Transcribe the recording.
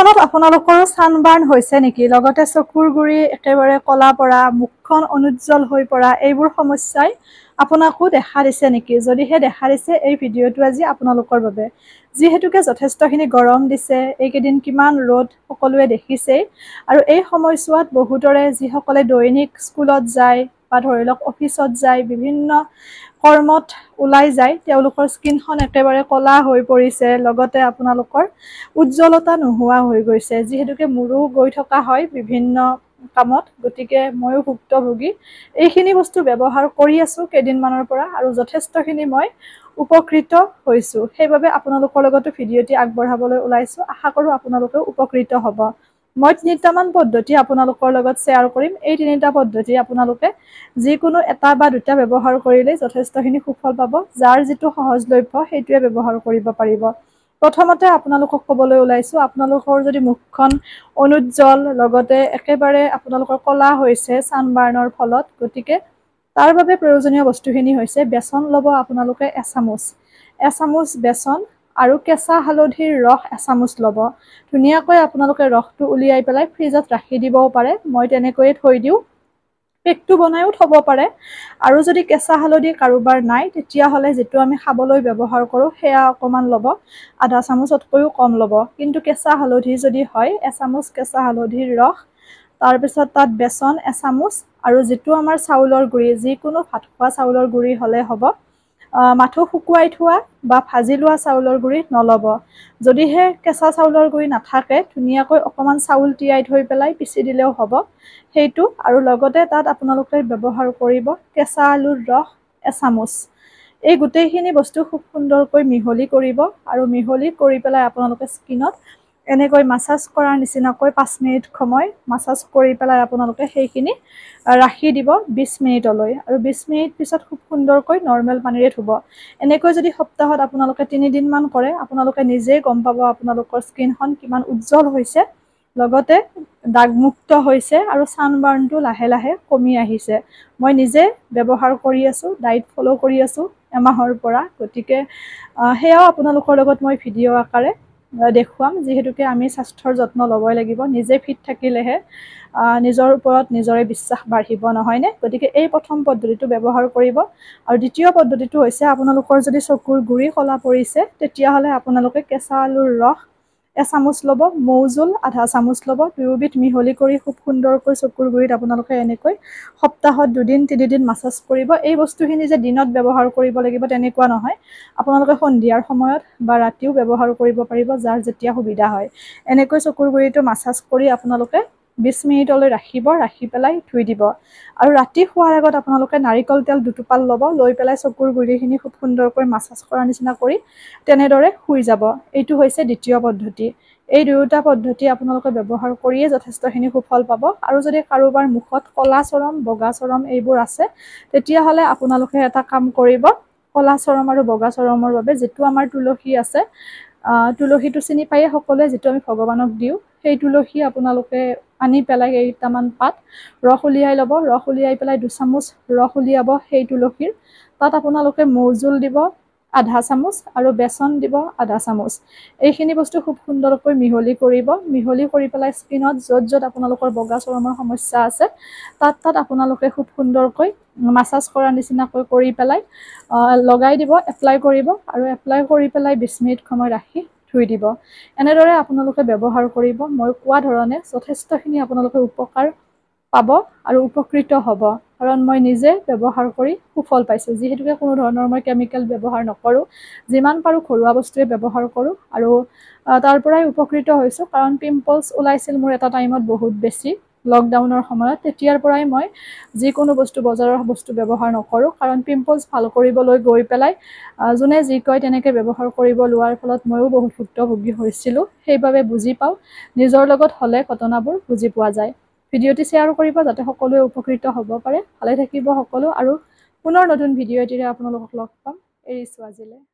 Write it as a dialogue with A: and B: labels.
A: ফলত আপোনালোকৰো চানবাৰ্ণ হৈছে নেকি লগতে চকুৰ গুৰি একেবাৰে কলা পৰা মুখখন অনুজ্জ্বল হৈ পৰা এইবোৰ সমস্যাই আপোনাকো দেখা দিছে নেকি যদিহে দেখা দিছে এই ভিডিঅ'টো আজি আপোনালোকৰ বাবে যিহেতুকে যথেষ্টখিনি গৰম দিছে এইকেইদিন কিমান ৰ'দ সকলোৱে দেখিছেই আৰু এই সময়ছোৱাত বহুতৰে যিসকলে দৈনিক স্কুলত যায় বা ধৰি লওক অফিচত যায় বিভিন্ন কৰ্মত ওলাই যায় তেওঁলোকৰ স্কিনখন একেবাৰে কলা হৈ পৰিছে লগতে আপোনালোকৰ উজ্জ্বলতা নোহোৱা হৈ গৈছে যিহেতুকে মূৰো গৈ থকা হয় বিভিন্ন কামত গতিকে ময়ো ভুক্তভোগী এইখিনি বস্তু ব্যৱহাৰ কৰি আছোঁ কেইদিনমানৰ পৰা আৰু যথেষ্টখিনি মই উপকৃত হৈছোঁ সেইবাবে আপোনালোকৰ লগতো ভিডিঅ'টি আগবঢ়াবলৈ ওলাইছোঁ আশা কৰোঁ আপোনালোকেও উপকৃত হ'ব মই তিনিটামান পদ্ধতি আপোনালোকৰ লগত শ্বেয়াৰ কৰিম এই তিনিটা পদ্ধতি আপোনালোকে যিকোনো এটা বা দুটা ব্যৱহাৰ কৰিলেই যথেষ্টখিনি সুফল পাব যাৰ যিটো সহজলভ্য সেইটোৱে ব্যৱহাৰ কৰিব পাৰিব প্ৰথমতে আপোনালোকক ক'বলৈ ওলাইছোঁ আপোনালোকৰ যদি মুখখন অনুজ্জ্বল লগতে একেবাৰে আপোনালোকৰ কলা হৈছে ছানবাৰ্ণৰ ফলত গতিকে তাৰ বাবে প্ৰয়োজনীয় বস্তুখিনি হৈছে বেচন ল'ব আপোনালোকে এচামুচ এচামুচ বেচন আৰু কেঁচা হালধিৰ ৰস এচামুচ ল'ব ধুনীয়াকৈ আপোনালোকে ৰসটো উলিয়াই পেলাই ফ্ৰিজত ৰাখি দিবও পাৰে মই তেনেকৈয়ে থৈ দিওঁ কেকটো বনায়ো থ'ব পাৰে আৰু যদি কেঁচা হালধি কাৰোবাৰ নাই তেতিয়াহ'লে যিটো আমি খাবলৈ ব্যৱহাৰ কৰোঁ সেয়া অকণমান ল'ব আধা চামুচতকৈও কম ল'ব কিন্তু কেঁচা হালধি যদি হয় এচামুচ কেঁচা হালধিৰ ৰস তাৰপিছত তাত বেচন এচামুচ আৰু যিটো আমাৰ চাউলৰ গুড়ি যিকোনো ভাত খোৱা চাউলৰ গুড়ি হ'লে হ'ব মাথো শুকুৱাই থোৱা বা ভাজি লোৱা চাউলৰ গুড়ি নল'ব যদিহে কেঁচা চাউলৰ গুড়ি নাথাকে ধুনীয়াকৈ অকণমান চাউল তিয়াই থৈ পেলাই পিচি দিলেও হ'ব সেইটো আৰু লগতে তাত আপোনালোকে ব্যৱহাৰ কৰিব কেঁচা আলুৰ ৰস এচামুচ এই গোটেইখিনি বস্তু খুব সুন্দৰকৈ মিহলি কৰিব আৰু মিহলি কৰি পেলাই আপোনালোকে স্কিনত এনেকৈ মাছাজ কৰাৰ নিচিনাকৈ পাঁচ মিনিট সময় মাছাজ কৰি পেলাই আপোনালোকে সেইখিনি ৰাখি দিব বিছ মিনিটলৈ আৰু বিছ মিনিট পিছত খুব সুন্দৰকৈ নৰ্মেল পানীৰে ধুব এনেকৈ যদি সপ্তাহত আপোনালোকে তিনিদিনমান কৰে আপোনালোকে নিজেই গম পাব আপোনালোকৰ স্কিনখন কিমান উজ্জ্বল হৈছে লগতে দাগমুক্ত হৈছে আৰু ছানবাৰ্ণটো লাহে লাহে কমি আহিছে মই নিজে ব্যৱহাৰ কৰি আছোঁ ডায়েট ফ'ল' কৰি আছোঁ এমাহৰ পৰা গতিকে সেয়াও আপোনালোকৰ লগত মই ভিডিঅ' আকাৰে দেখুৱাম যিহেতুকে আমি স্বাস্থ্যৰ যত্ন ল'বই লাগিব নিজে ফিট থাকিলেহে নিজৰ ওপৰত নিজৰে বিশ্বাস বাঢ়িব নহয়নে গতিকে এই প্ৰথম পদ্ধতিটো ব্যৱহাৰ কৰিব আৰু দ্বিতীয় পদ্ধতিটো হৈছে আপোনালোকৰ যদি চকুৰ গুৰি কলা পৰিছে তেতিয়াহ'লে আপোনালোকে কেঁচা আলুৰ ৰস এচামুচ ল'ব মৌজোল আধা চামুচ ল'ব দুয়োবিধ মিহলি কৰি খুব সুন্দৰকৈ চকুৰ গুৰিত আপোনালোকে এনেকৈ সপ্তাহত দুদিন তিনিদিন মাছাজ কৰিব এই বস্তুখিনি যে দিনত ব্যৱহাৰ কৰিব লাগিব তেনেকুৱা নহয় আপোনালোকে সন্ধিয়াৰ সময়ত বা ৰাতিও ব্যৱহাৰ কৰিব পাৰিব যাৰ যেতিয়া সুবিধা হয় এনেকৈ চকুৰ গুৰিটো মাছাজ কৰি আপোনালোকে বিছ মিনিটলৈ ৰাখিব ৰাখি পেলাই ধুই দিব আৰু ৰাতি শোৱাৰ আগত আপোনালোকে নাৰিকল তেল দুটোপাল ল'ব লৈ পেলাই চকুৰ গুৰিখিনি খুব সুন্দৰকৈ মাছাজ কৰাৰ নিচিনা কৰি তেনেদৰে শুই যাব এইটো হৈছে দ্বিতীয় পদ্ধতি এই দুয়োটা পদ্ধতি আপোনালোকে ব্যৱহাৰ কৰিয়ে যথেষ্টখিনি সুফল পাব আৰু যদি কাৰোবাৰ মুখত ক'লা চৰম বগা চৰম এইবোৰ আছে তেতিয়াহ'লে আপোনালোকে এটা কাম কৰিব ক'লা চৰম আৰু বগা চৰমৰ বাবে যিটো আমাৰ তুলসী আছে তুলসীটো চিনি পায়েই সকলোৱে যিটো আমি ভগৱানক দিওঁ সেই তুলসী আপোনালোকে আনি পেলাই কেইটামান পাত ৰস উলিয়াই ল'ব ৰস উলিয়াই পেলাই দুচামুচ ৰস উলিয়াব সেই তুলসীৰ তাত আপোনালোকে মৌৰ জোল দিব আধা চামুচ আৰু বেচন দিব আধা চামুচ এইখিনি বস্তু খুব সুন্দৰকৈ মিহলি কৰিব মিহলি কৰি পেলাই স্কিনত য'ত য'ত আপোনালোকৰ বগা চৰমৰ সমস্যা আছে তাত তাত আপোনালোকে খুব সুন্দৰকৈ মাছাজ কৰাৰ নিচিনাকৈ কৰি পেলাই লগাই দিব এপ্লাই কৰিব আৰু এপ্লাই কৰি পেলাই বিছ মিনিট সময় ৰাখি ধুই দিব এনেদৰে আপোনালোকে ব্যৱহাৰ কৰিব মই কোৱা ধৰণে যথেষ্টখিনি আপোনালোকে উপকাৰ পাব আৰু উপকৃত হ'ব কাৰণ মই নিজে ব্যৱহাৰ কৰি সুফল পাইছোঁ যিহেতুকে কোনো ধৰণৰ মই কেমিকেল ব্যৱহাৰ নকৰোঁ যিমান পাৰোঁ ঘৰুৱা বস্তুৱে ব্যৱহাৰ কৰোঁ আৰু তাৰ পৰাই উপকৃত হৈছোঁ কাৰণ পিম্পলছ ওলাইছিল মোৰ এটা টাইমত বহুত বেছি লকডাউনৰ সময়ত তেতিয়াৰ পৰাই মই যিকোনো বস্তু বজাৰৰ বস্তু ব্যৱহাৰ নকৰোঁ কাৰণ পিম্পলছ ভাল কৰিবলৈ গৈ পেলাই যোনে যি কয় তেনেকৈ ব্যৱহাৰ কৰিব লোৱাৰ ফলত ময়ো বহুত ভুক্তভোগী হৈছিলোঁ সেইবাবে বুজি পাওঁ নিজৰ লগত হ'লে ঘটনাবোৰ বুজি পোৱা যায় ভিডিঅ'টি শ্বেয়াৰ কৰিব যাতে সকলোৱে উপকৃত হ'ব পাৰে ভালে থাকিব সকলো আৰু পুনৰ নতুন ভিডিঅ' এটিৰে আপোনালোকক লগ পাম এৰিছোঁ আজিলৈ